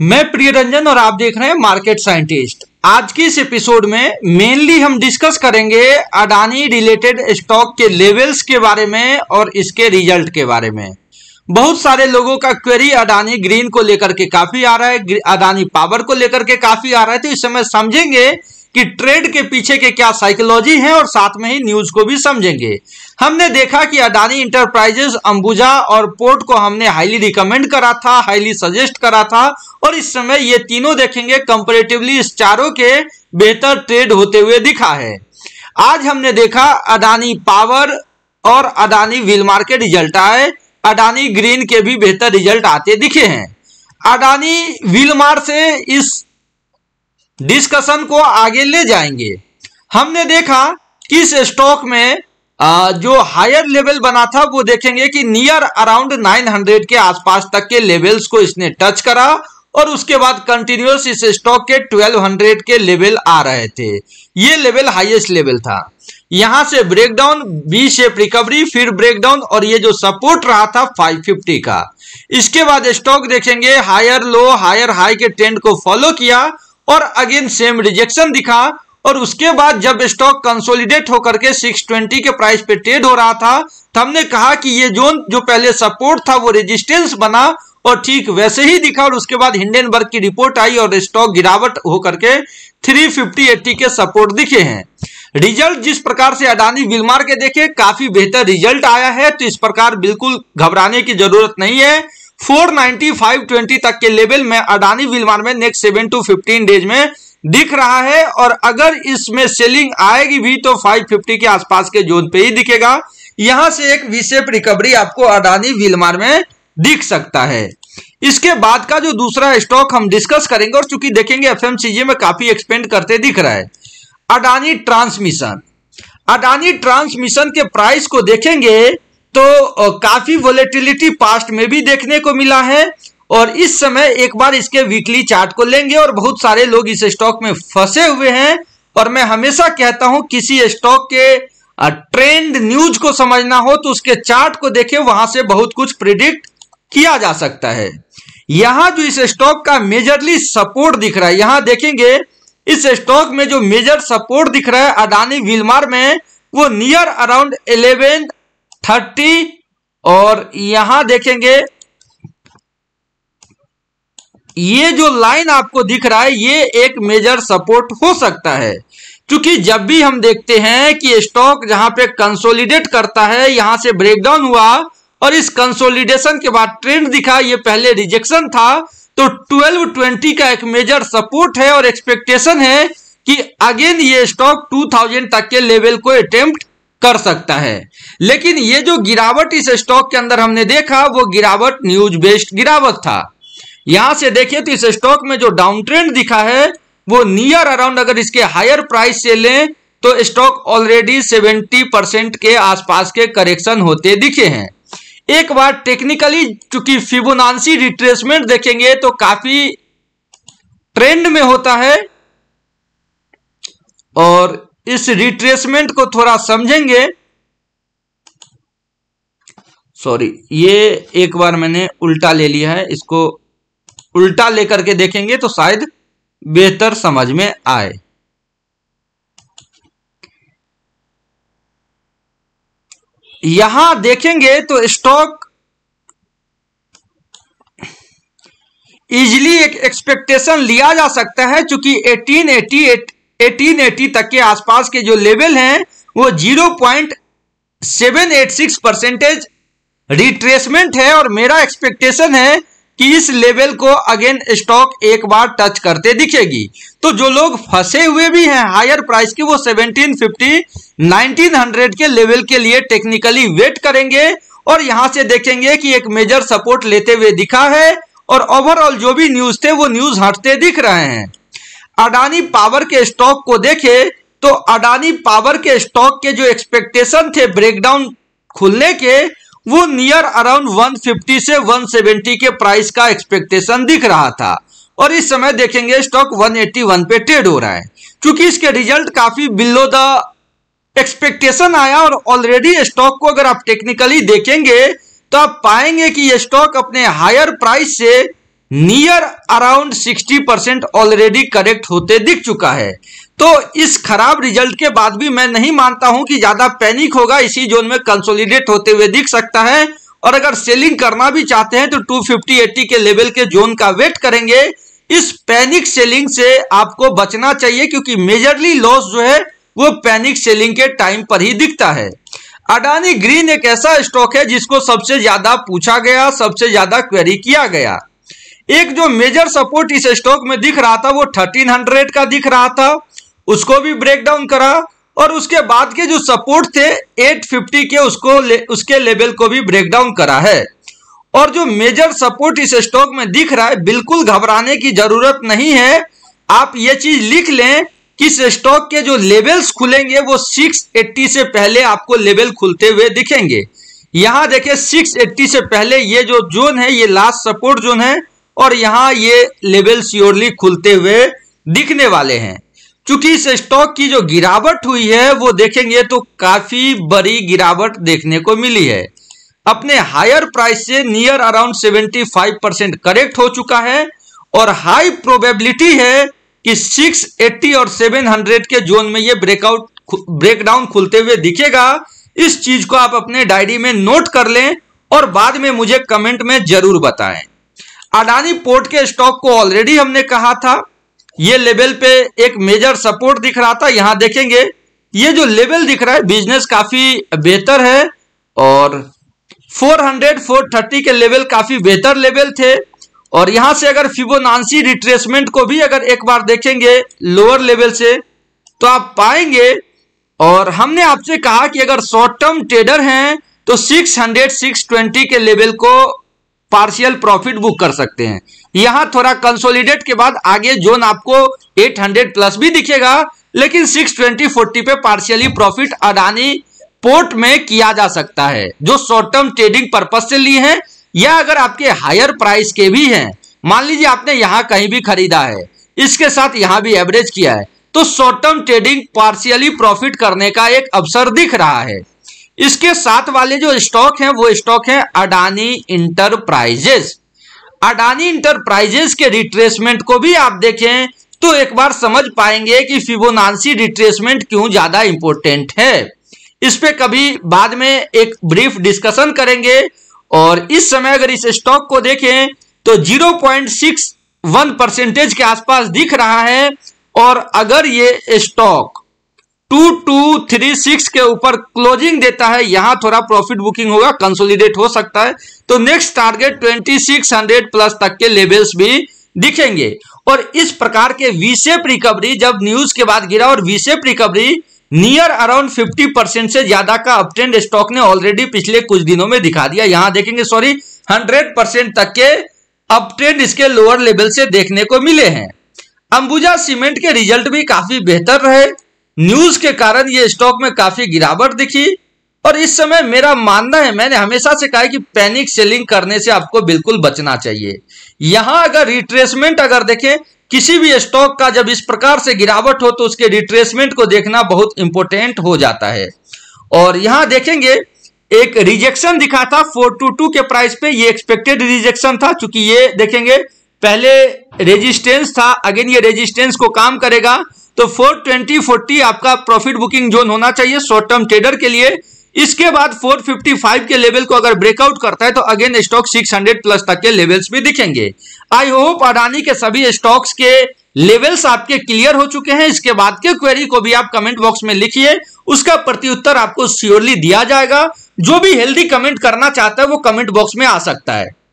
मैं रंजन और आप देख रहे हैं मार्केट साइंटिस्ट आज की इस एपिसोड में मेनली हम डिस्कस करेंगे अडानी रिलेटेड स्टॉक के लेवल्स के बारे में और इसके रिजल्ट के बारे में बहुत सारे लोगों का क्वेरी अडानी ग्रीन को लेकर के काफी आ रहा है अडानी पावर को लेकर के काफी आ रहा है तो इस समय समझेंगे कि ट्रेड के पीछे के क्या साइकोलॉजी है और साथ में ही न्यूज को भी समझेंगे हमने देखा कि अडानी इंटरप्राइजेस अंबुजा और पोर्ट को हमने हाईली रिकमेंड करा था हाईली सजेस्ट करा था और इस समय ये तीनों देखेंगे कंपेरेटिवली इस चारों के बेहतर ट्रेड होते हुए दिखा है आज हमने देखा अडानी पावर और अडानी विलमार के रिजल्ट आए अडानी ग्रीन के भी बेहतर रिजल्ट आते दिखे हैं अडानी विलमार से इस डिस्कशन को आगे ले जाएंगे हमने देखा कि इस स्टॉक में जो हायर लेवल बना था वो देखेंगे कि नियर अराउंड 900 के आसपास तक के लेवल्स को इसने टच करा और उसके बाद कंटिन्यूस इस स्टॉक के 1200 के लेवल आ रहे थे ये लेवल हाईएस्ट लेवल था यहां से ब्रेकडाउन बी से रिकवरी फिर ब्रेकडाउन और ये जो सपोर्ट रहा था 550 का इसके बाद स्टॉक देखेंगे हायर लो हायर हाई के ट्रेंड को फॉलो किया और अगेन सेम रिजेक्शन दिखा और उसके बाद जब स्टॉक कंसोलिडेट होकर के 620 के प्राइस पे ट्रेड हो रहा था तो हमने कहा कि ये जोन जो पहले सपोर्ट था वो रेजिस्टेंस बना और ठीक वैसे ही दिखा और उसके बाद हिंडेनबर्ग की रिपोर्ट आई और स्टॉक गिरावट होकर के 350 80 के सपोर्ट दिखे हैं रिजल्ट जिस प्रकार से अडानी विलमार के देखे काफी बेहतर रिजल्ट आया है तो इस प्रकार बिल्कुल घबराने की जरूरत नहीं है 495.20 तक के लेवल में अडानी विलवान में next seven to fifteen days में दिख रहा है और अगर इसमें सेलिंग आएगी भी तो 550 के आसपास के जोन पे ही दिखेगा यहां से एक विशेष रिकवरी आपको अडानी विलमार में दिख सकता है इसके बाद का जो दूसरा स्टॉक हम डिस्कस करेंगे और चूंकि देखेंगे एफ में काफी एक्सपेंड करते दिख रहा है अडानी ट्रांसमिशन अडानी ट्रांसमिशन के प्राइस को देखेंगे तो काफी वोलेटिलिटी पास्ट में भी देखने को मिला है और इस समय एक बार इसके वीकली चार्ट को लेंगे और बहुत सारे लोग इस स्टॉक में फंसे हुए हैं और मैं हमेशा कहता हूं किसी स्टॉक के ट्रेंड न्यूज को समझना हो तो उसके चार्ट को देखें वहां से बहुत कुछ प्रिडिक्ट किया जा सकता है यहां जो इस स्टॉक का मेजरली सपोर्ट दिख रहा है यहां देखेंगे इस स्टॉक में जो मेजर सपोर्ट दिख रहा है अडानी विलमार में वो नियर अराउंड इलेवेंथ थर्टी और यहां देखेंगे ये जो लाइन आपको दिख रहा है ये एक मेजर सपोर्ट हो सकता है क्योंकि जब भी हम देखते हैं कि स्टॉक जहां पे कंसोलिडेट करता है यहां से ब्रेकडाउन हुआ और इस कंसोलिडेशन के बाद ट्रेंड दिखा ये पहले रिजेक्शन था तो 1220 का एक मेजर सपोर्ट है और एक्सपेक्टेशन है कि अगेन ये स्टॉक 2000 तक के लेवल को अटेम्प्ट कर सकता है लेकिन ये जो गिरावट इस स्टॉक के अंदर हमने देखा वो गिरावट न्यूज बेस्ड गिरावट था यहां से देखिए तो इस स्टॉक में जो डाउन ट्रेंड दिखा है वो नियर अराउंड अगर इसके हायर प्राइस से लें तो स्टॉक ऑलरेडी 70 परसेंट के आसपास के करेक्शन होते दिखे हैं एक बार टेक्निकली चूंकि फिबोनासी रिट्रेसमेंट देखेंगे तो काफी ट्रेंड में होता है और इस रिट्रेसमेंट को थोड़ा समझेंगे सॉरी ये एक बार मैंने उल्टा ले लिया है इसको उल्टा लेकर के देखेंगे तो शायद बेहतर समझ में आए यहां देखेंगे तो स्टॉक इजिली एक एक्सपेक्टेशन लिया जा सकता है चूंकि 1888 एटीन एटी तक के आसपास के जो लेवल हैं वो zero point seven six percentage retracement है और मेरा एक्सपेक्टेशन है कि इस लेवल को अगेन स्टॉक एक बार टच करते दिखेगी तो जो लोग फंसे हुए भी हैं हायर प्राइस के वो 1750 1900 के लेवल के लिए टेक्निकली वेट करेंगे और यहां से देखेंगे कि एक मेजर सपोर्ट लेते हुए दिखा है और ओवरऑल जो भी न्यूज थे वो न्यूज हटते दिख रहे हैं अडानी पावर के स्टॉक को देखे तो अडानी पावर के स्टॉक के जो एक्सपेक्टेशन थे ब्रेकडाउन खुलने के वो नियर अराउंड 150 से 170 के प्राइस का एक्सपेक्टेशन दिख रहा था और इस समय देखेंगे स्टॉक 181 पे ट्रेड हो रहा है क्योंकि इसके रिजल्ट काफी बिलो द एक्सपेक्टेशन आया और ऑलरेडी स्टॉक को अगर आप टेक्निकली देखेंगे तो आप पाएंगे कि ये स्टॉक अपने हायर प्राइस से near around 60 percent already correct होते दिख चुका है तो इस खराब रिजल्ट के बाद भी मैं नहीं मानता हूं कि ज्यादा पैनिक होगा इसी जोन में कंसोलिडेट होते हुए दिख सकता है और अगर सेलिंग करना भी चाहते हैं तो 250 80 के लेवल के जोन का वेट करेंगे इस पैनिक सेलिंग से आपको बचना चाहिए क्योंकि मेजरली लॉस जो है वो पैनिक सेलिंग के टाइम पर ही दिखता है अडानी ग्रीन एक ऐसा स्टॉक है जिसको सबसे ज्यादा पूछा गया सबसे ज्यादा क्वेरी किया गया एक जो मेजर सपोर्ट इस स्टॉक में दिख रहा था वो 1300 का दिख रहा था उसको भी ब्रेक डाउन करा और उसके बाद के जो सपोर्ट थे 850 के उसको ले, उसके लेवल को भी ब्रेक डाउन करा है और जो मेजर सपोर्ट इस स्टॉक में दिख रहा है बिल्कुल घबराने की जरूरत नहीं है आप ये चीज लिख लें कि स्टॉक के जो लेवल्स खुलेंगे वो 680 से पहले आपको लेवल खुलते हुए दिखेंगे यहां देखिये 680 से पहले ये जो जोन है ये लास्ट सपोर्ट जोन है और यहां ये लेवल श्योरली खुलते हुए दिखने वाले हैं चूंकि इस स्टॉक की जो गिरावट हुई है वो देखेंगे तो काफी बड़ी गिरावट देखने को मिली है अपने हायर प्राइस से नियर अराउंड 75 परसेंट करेक्ट हो चुका है और हाई प्रोबेबिलिटी है कि 680 और 700 के जोन में ये ब्रेकआउट ब्रेकडाउन खुलते हुए दिखेगा इस चीज को आप अपने डायरी में नोट कर लें और बाद में मुझे कमेंट में जरूर बताएं अडानी पोर्ट के स्टॉक को ऑलरेडी हमने कहा था ये लेवल पे एक मेजर सपोर्ट दिख रहा था यहां देखेंगे ये जो लेवल दिख रहा है बिजनेस काफी बेहतर है और 400 430 के लेवल काफी बेहतर लेवल थे और यहां से अगर फिबोनांसी रिट्रेसमेंट को भी अगर एक बार देखेंगे लोअर लेवल से तो आप पाएंगे और हमने आपसे कहा कि अगर शॉर्ट टर्म ट्रेडर हैं तो 600 620 के लेवल को पार्शियल प्रॉफिट बुक कर सकते हैं यहां थोड़ा कंसोलिडेट के बाद आगे जोन आपको 800 प्लस भी दिखेगा लेकिन 620 40 पे पार्शियली प्रॉफिट अडानी पोर्ट में किया जा सकता है जो शॉर्ट टर्म ट्रेडिंग पर्पज से लिए है या अगर आपके हायर प्राइस के भी हैं मान लीजिए आपने यहां कहीं भी खरीदा है इसके साथ यहां भी एवरेज किया है तो short term trading partially profit करने का एक अवसर दिख रहा है इसके साथ वाले जो स्टॉक हैं वो स्टॉक है अडानी इंटरप्राइजेस अडानी इंटरप्राइजेस के रिट्रेसमेंट को भी आप देखें तो एक बार समझ पाएंगे कि फिबोनांसी रिट्रेसमेंट क्यों ज्यादा इंपॉर्टेंट है इस पे कभी बाद में एक ब्रीफ डिस्कशन करेंगे और इस समय अगर इस स्टॉक को देखें तो 0.61 परसेंटेज के आसपास दिख रहा है और अगर ये stock two two three six के ऊपर क्लोजिंग देता है यहां थोड़ा प्रॉफिट बुकिंग होगा कंसोलिडेट हो सकता है तो next target twenty six hundred plus तक के लेवल्स भी दिखेंगे और इस प्रकार के विशेप रिकवरी जब न्यूज के बाद गिरा और V shape recovery near around 50 percent से ज्यादा का अपट्रेंड स्टॉक ने ऑलरेडी पिछले कुछ दिनों में दिखा दिया यहां देखेंगे सॉरी हंड्रेड परसेंट तक के अपट्रेंड इसके लोअर लेवल से देखने को मिले हैं अंबुजा सीमेंट के रिजल्ट भी काफी बेहतर रहे न्यूज के कारण ये स्टॉक में काफी गिरावट दिखी और इस समय मेरा मानना है मैंने हमेशा से कहा है कि पैनिक सेलिंग करने से आपको बिल्कुल बचना चाहिए यहां अगर रिट्रेसमेंट अगर देखें किसी भी स्टॉक का जब इस प्रकार से गिरावट हो तो उसके रिट्रेसमेंट को देखना बहुत इंपॉर्टेंट हो जाता है और यहां देखेंगे एक रिजेक्शन दिखा था टू के प्राइस पे ये एक्सपेक्टेड रिजेक्शन था चूंकि ये देखेंगे पहले रेजिस्टेंस था अगेन ये रेजिस्टेंस को काम करेगा तो फोर ट्वेंटी फोर्टी आपका प्रॉफिट बुकिंग जोन होना चाहिए शॉर्ट टर्म ट्रेडर के लिए इसके बाद 455 के लेवल को अगर ब्रेकआउट करता है तो अगेन स्टॉक 600 प्लस तक के लेवल्स भी दिखेंगे आई होप अडानी के सभी स्टॉक्स के लेवल्स आपके क्लियर हो चुके हैं इसके बाद के क्वेरी को भी आप कमेंट बॉक्स में लिखिए उसका प्रत्युत्तर आपको श्योरली दिया जाएगा जो भी हेल्दी कमेंट करना चाहता है वो कमेंट बॉक्स में आ सकता है